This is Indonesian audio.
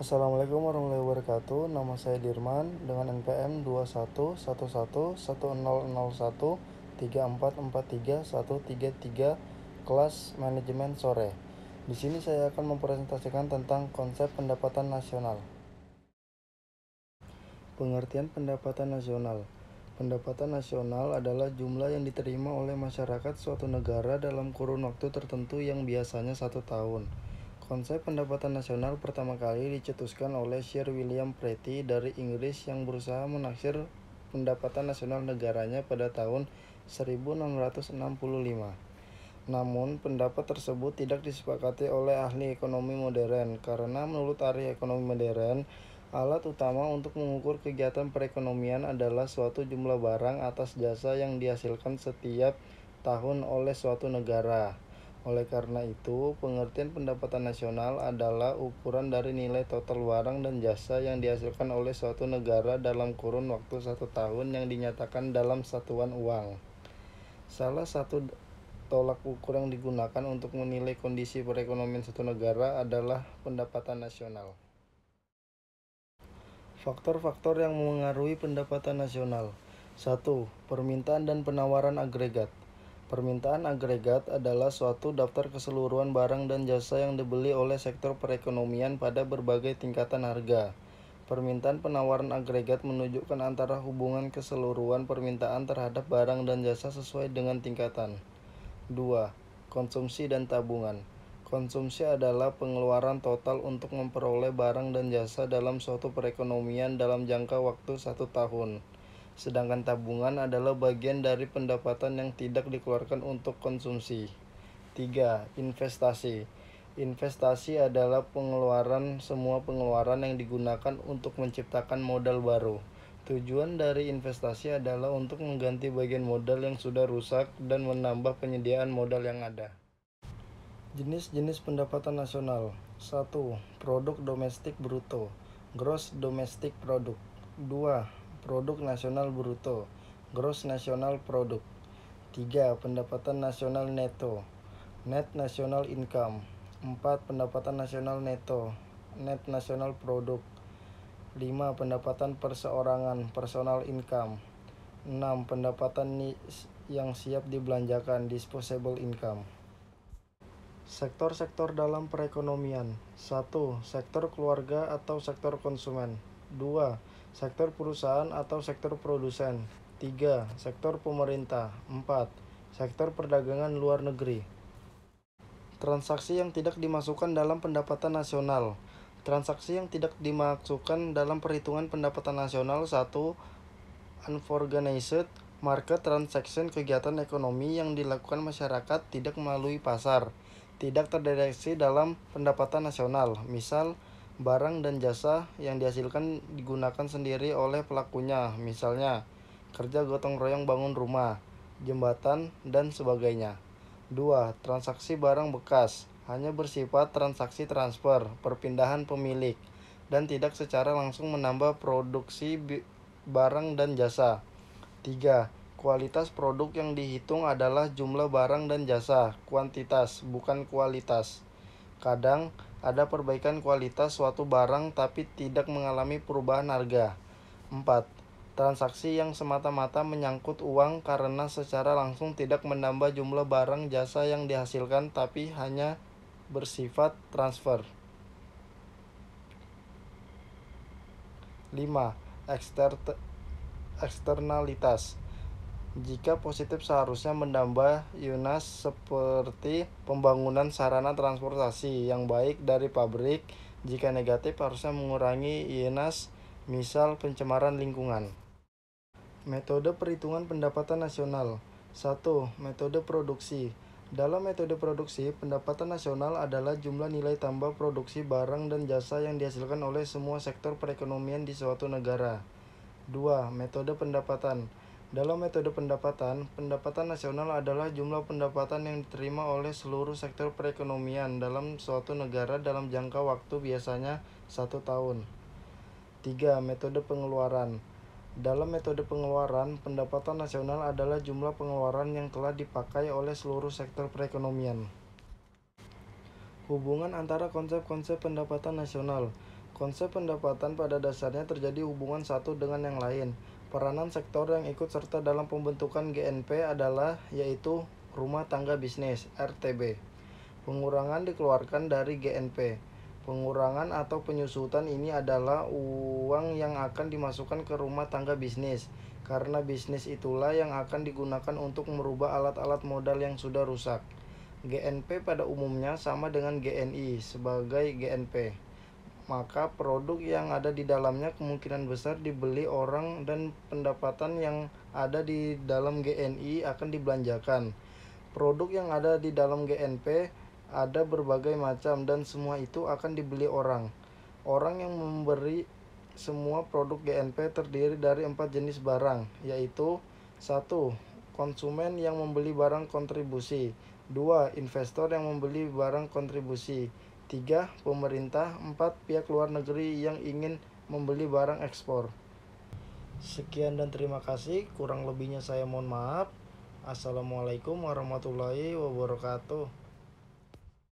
Assalamualaikum warahmatullahi wabarakatuh. Nama saya Dirman dengan NPM 211110013443133 kelas manajemen sore. Di sini saya akan mempresentasikan tentang konsep pendapatan nasional. Pengertian pendapatan nasional. Pendapatan nasional adalah jumlah yang diterima oleh masyarakat suatu negara dalam kurun waktu tertentu yang biasanya satu tahun Konsep pendapatan nasional pertama kali dicetuskan oleh Sir William Pretty dari Inggris yang berusaha menaksir pendapatan nasional negaranya pada tahun 1665. Namun, pendapat tersebut tidak disepakati oleh ahli ekonomi modern karena menurut ahli ekonomi modern, alat utama untuk mengukur kegiatan perekonomian adalah suatu jumlah barang atas jasa yang dihasilkan setiap tahun oleh suatu negara. Oleh karena itu, pengertian pendapatan nasional adalah ukuran dari nilai total barang dan jasa yang dihasilkan oleh suatu negara dalam kurun waktu satu tahun yang dinyatakan dalam satuan uang. Salah satu tolak ukur yang digunakan untuk menilai kondisi perekonomian suatu negara adalah pendapatan nasional. Faktor-faktor yang mengaruhi pendapatan nasional 1. Permintaan dan penawaran agregat Permintaan agregat adalah suatu daftar keseluruhan barang dan jasa yang dibeli oleh sektor perekonomian pada berbagai tingkatan harga. Permintaan penawaran agregat menunjukkan antara hubungan keseluruhan permintaan terhadap barang dan jasa sesuai dengan tingkatan. 2. Konsumsi dan tabungan. Konsumsi adalah pengeluaran total untuk memperoleh barang dan jasa dalam suatu perekonomian dalam jangka waktu satu tahun sedangkan tabungan adalah bagian dari pendapatan yang tidak dikeluarkan untuk konsumsi. 3. Investasi. Investasi adalah pengeluaran semua pengeluaran yang digunakan untuk menciptakan modal baru. Tujuan dari investasi adalah untuk mengganti bagian modal yang sudah rusak dan menambah penyediaan modal yang ada. Jenis-jenis pendapatan nasional. 1. Produk domestik bruto. Gross domestic product. 2 Produk Nasional Bruto, Gross nasional produk 3. Pendapatan Nasional Neto, Net nasional Income. 4. Pendapatan Nasional Neto, Net nasional produk 5. Pendapatan perseorangan, Personal Income. 6. Pendapatan yang siap dibelanjakan, Disposable Income. Sektor-sektor dalam perekonomian. 1. Sektor keluarga atau sektor konsumen. 2 sektor perusahaan atau sektor produsen. 3. Sektor pemerintah. 4. Sektor perdagangan luar negeri. Transaksi yang tidak dimasukkan dalam pendapatan nasional. Transaksi yang tidak dimasukkan dalam perhitungan pendapatan nasional 1. Unorganized market transaction kegiatan ekonomi yang dilakukan masyarakat tidak melalui pasar, tidak terdeteksi dalam pendapatan nasional. Misal, barang dan jasa yang dihasilkan digunakan sendiri oleh pelakunya, misalnya kerja gotong royong bangun rumah, jembatan, dan sebagainya. 2. Transaksi barang bekas hanya bersifat transaksi transfer, perpindahan pemilik, dan tidak secara langsung menambah produksi barang dan jasa. 3. Kualitas produk yang dihitung adalah jumlah barang dan jasa, kuantitas, bukan kualitas. Kadang, ada perbaikan kualitas suatu barang tapi tidak mengalami perubahan harga. 4. Transaksi yang semata-mata menyangkut uang karena secara langsung tidak menambah jumlah barang jasa yang dihasilkan tapi hanya bersifat transfer. 5. Ekster eksternalitas jika positif seharusnya menambah Yunas seperti pembangunan sarana transportasi yang baik dari pabrik. Jika negatif harusnya mengurangi Yunas misal pencemaran lingkungan. Metode perhitungan pendapatan nasional. 1. Metode produksi. Dalam metode produksi, pendapatan nasional adalah jumlah nilai tambah produksi barang dan jasa yang dihasilkan oleh semua sektor perekonomian di suatu negara. 2. Metode pendapatan. Dalam metode pendapatan, pendapatan nasional adalah jumlah pendapatan yang diterima oleh seluruh sektor perekonomian dalam suatu negara dalam jangka waktu biasanya satu tahun. 3. Metode pengeluaran Dalam metode pengeluaran, pendapatan nasional adalah jumlah pengeluaran yang telah dipakai oleh seluruh sektor perekonomian. Hubungan antara konsep-konsep pendapatan nasional Konsep pendapatan pada dasarnya terjadi hubungan satu dengan yang lain, Peranan sektor yang ikut serta dalam pembentukan GNP adalah yaitu rumah tangga bisnis (RTB). Pengurangan dikeluarkan dari GNP. Pengurangan atau penyusutan ini adalah uang yang akan dimasukkan ke rumah tangga bisnis karena bisnis itulah yang akan digunakan untuk merubah alat-alat modal yang sudah rusak. GNP pada umumnya sama dengan GNI sebagai GNP maka produk yang ada di dalamnya kemungkinan besar dibeli orang dan pendapatan yang ada di dalam GNI akan dibelanjakan. Produk yang ada di dalam GNP ada berbagai macam dan semua itu akan dibeli orang. Orang yang memberi semua produk GNP terdiri dari empat jenis barang, yaitu satu konsumen yang membeli barang kontribusi, dua investor yang membeli barang kontribusi, tiga Pemerintah empat Pihak luar negeri yang ingin membeli barang ekspor Sekian dan terima kasih Kurang lebihnya saya mohon maaf Assalamualaikum warahmatullahi wabarakatuh